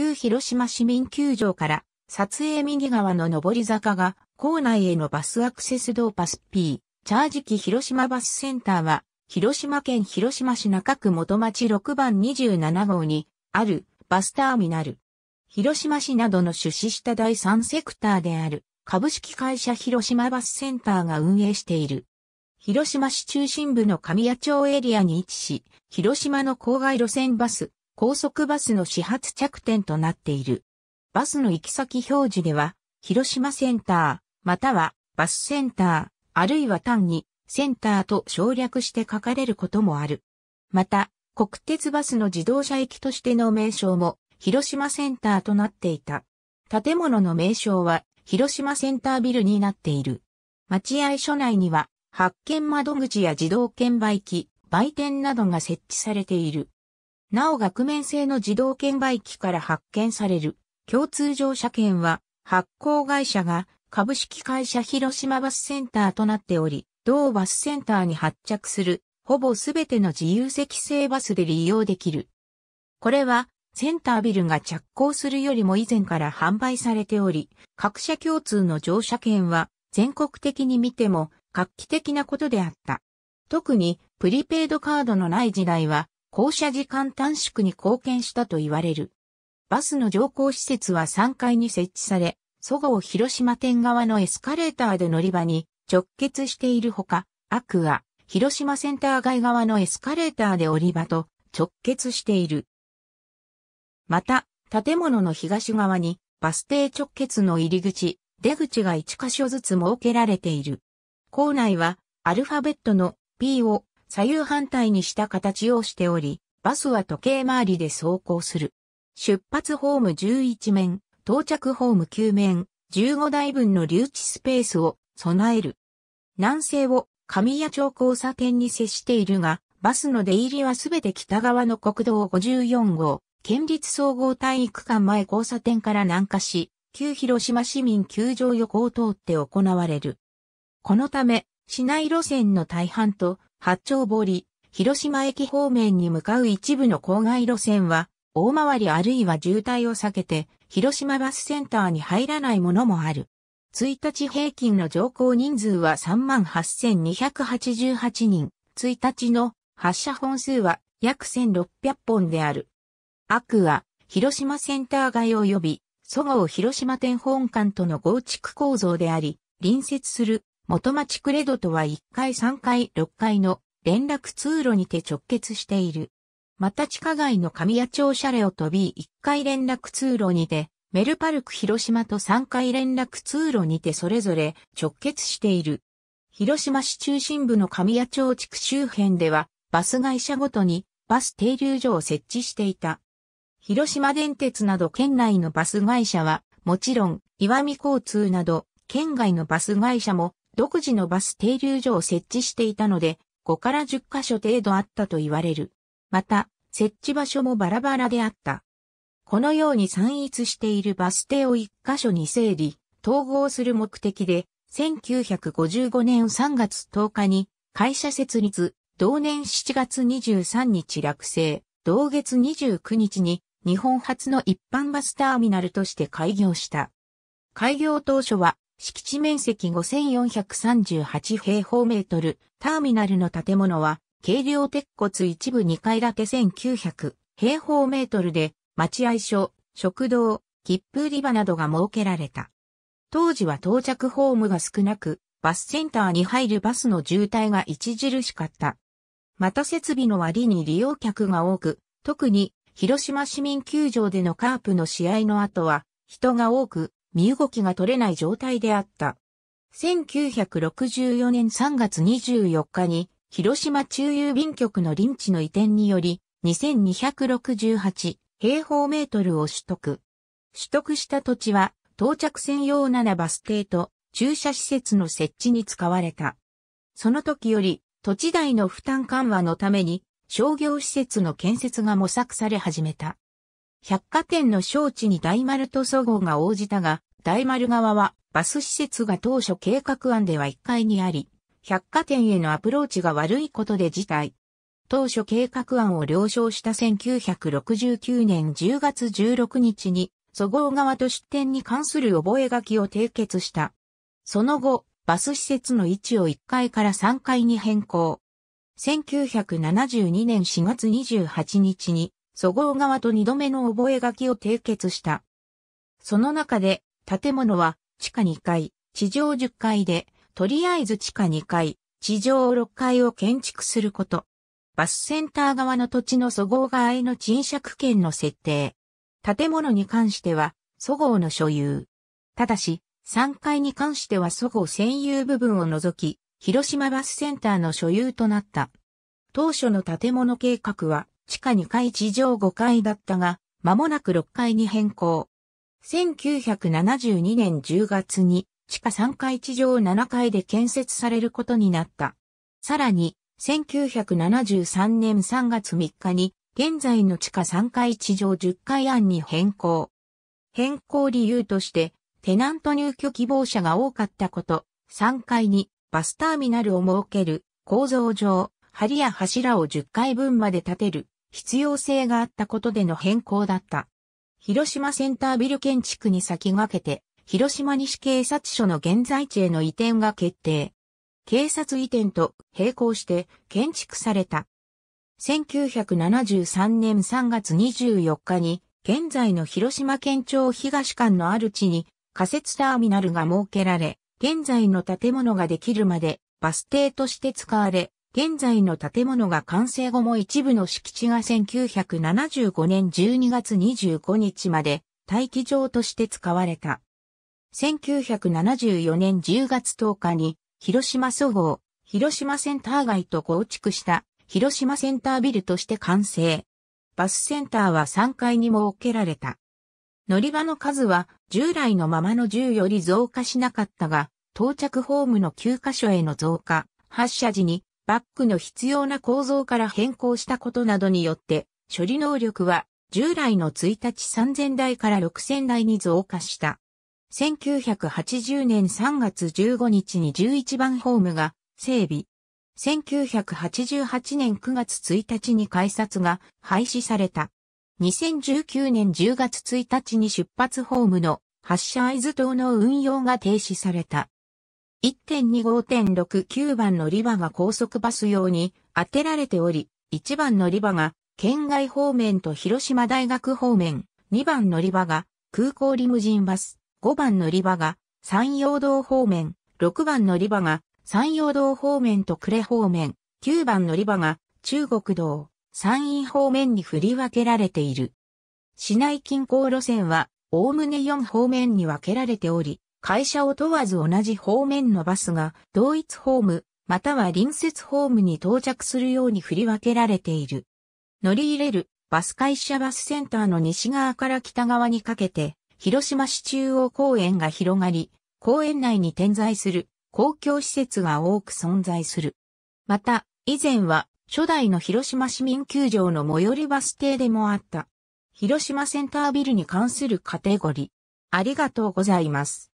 旧広島市民球場から撮影右側の上り坂が校内へのバスアクセス道パス P、チャージ機広島バスセンターは広島県広島市中区元町6番27号にあるバスターミナル。広島市などの出資した第3セクターである株式会社広島バスセンターが運営している。広島市中心部の神谷町エリアに位置し、広島の郊外路線バス、高速バスの始発着点となっている。バスの行き先表示では、広島センター、またはバスセンター、あるいは単にセンターと省略して書かれることもある。また、国鉄バスの自動車駅としての名称も広島センターとなっていた。建物の名称は広島センタービルになっている。待合所内には発見窓口や自動券売機、売店などが設置されている。なお額面性の自動券売機から発券される共通乗車券は発行会社が株式会社広島バスセンターとなっており、同バスセンターに発着するほぼすべての自由席制バスで利用できる。これはセンタービルが着工するよりも以前から販売されており、各社共通の乗車券は全国的に見ても画期的なことであった。特にプリペイドカードのない時代は降車時間短縮に貢献したと言われる。バスの乗降施設は3階に設置され、そごう広島店側のエスカレーターで乗り場に直結しているほか、アクア、広島センター街側のエスカレーターで降り場と直結している。また、建物の東側にバス停直結の入り口、出口が1箇所ずつ設けられている。校内はアルファベットの P を左右反対にした形をしており、バスは時計回りで走行する。出発ホーム11面、到着ホーム9面、15台分の留置スペースを備える。南西を神谷町交差点に接しているが、バスの出入りはすべて北側の国道54号、県立総合体育館前交差点から南下し、旧広島市民球場横を通って行われる。このため、市内路線の大半と八丁堀、広島駅方面に向かう一部の郊外路線は、大回りあるいは渋滞を避けて、広島バスセンターに入らないものもある。1日平均の乗降人数は38,288人。1日の発車本数は約1600本である。アクア、広島センター街及び、そごう広島店本館との合築構造であり、隣接する元町クレドとは1階3階6階の連絡通路にて直結している。また地下街の神谷町車両と B1 階連絡通路にて、メルパルク広島と3階連絡通路にてそれぞれ直結している。広島市中心部の神谷町地区周辺では、バス会社ごとにバス停留所を設置していた。広島電鉄など県内のバス会社は、もちろん、岩見交通など、県外のバス会社も独自のバス停留所を設置していたので、5から10カ所程度あったと言われる。また、設置場所もバラバラであった。このように散逸しているバス停を1カ所に整理、統合する目的で、1955年3月10日に会社設立、同年7月23日落成、同月29日に日本初の一般バスターミナルとして開業した。開業当初は敷地面積5438平方メートル、ターミナルの建物は、軽量鉄骨一部2階建て1900平方メートルで、待合所、食堂、切符売り場などが設けられた。当時は到着ホームが少なく、バスセンターに入るバスの渋滞が著しかった。また設備の割に利用客が多く、特に広島市民球場でのカープの試合の後は人が多く、身動きが取れない状態であった。1964年3月24日に、広島中郵便局の臨地の移転により、2268平方メートルを取得。取得した土地は、到着専用7バス停と駐車施設の設置に使われた。その時より、土地代の負担緩和のために、商業施設の建設が模索され始めた。百貨店の招致に大丸と祖号が応じたが、大丸側はバス施設が当初計画案では1階にあり、百貨店へのアプローチが悪いことで辞退。当初計画案を了承した1969年10月16日に、祖号側と出店に関する覚書を締結した。その後、バス施設の位置を1階から3階に変更。1972年4月28日に、祖号側と二度目の覚書を締結した。その中で、建物は地下2階、地上10階で、とりあえず地下2階、地上6階を建築すること。バスセンター側の土地の祖号側への賃借権の設定。建物に関しては、祖号の所有。ただし、3階に関しては祖号専占有部分を除き、広島バスセンターの所有となった。当初の建物計画は、地下2階地上5階だったが、間もなく6階に変更。1972年10月に地下3階地上7階で建設されることになった。さらに、1973年3月3日に現在の地下3階地上10階案に変更。変更理由として、テナント入居希望者が多かったこと、3階にバスターミナルを設ける構造上、梁や柱を10階分まで建てる必要性があったことでの変更だった。広島センタービル建築に先駆けて、広島西警察署の現在地への移転が決定。警察移転と並行して建築された。1973年3月24日に、現在の広島県庁東館のある地に仮設ターミナルが設けられ、現在の建物ができるまでバス停として使われ、現在の建物が完成後も一部の敷地が1975年12月25日まで待機場として使われた。1974年10月10日に広島総合、広島センター街と構築した広島センタービルとして完成。バスセンターは3階に設けられた。乗り場の数は従来のままの10より増加しなかったが、到着ホームの9カ所への増加、発車時にバックの必要な構造から変更したことなどによって、処理能力は従来の1日3000台から6000台に増加した。1980年3月15日に11番ホームが整備。1988年9月1日に改札が廃止された。2019年10月1日に出発ホームの発車合図等の運用が停止された。1.25.69番乗り場が高速バス用に当てられており、1番乗り場が県外方面と広島大学方面、2番乗り場が空港リムジンバス、5番乗り場が山陽道方面、6番乗り場が山陽道方面と呉方面、9番乗り場が中国道、山陰方面に振り分けられている。市内近郊路線は、おおむね4方面に分けられており、会社を問わず同じ方面のバスが同一ホーム、または隣接ホームに到着するように振り分けられている。乗り入れるバス会社バスセンターの西側から北側にかけて、広島市中央公園が広がり、公園内に点在する公共施設が多く存在する。また、以前は初代の広島市民球場の最寄りバス停でもあった。広島センタービルに関するカテゴリー。ありがとうございます。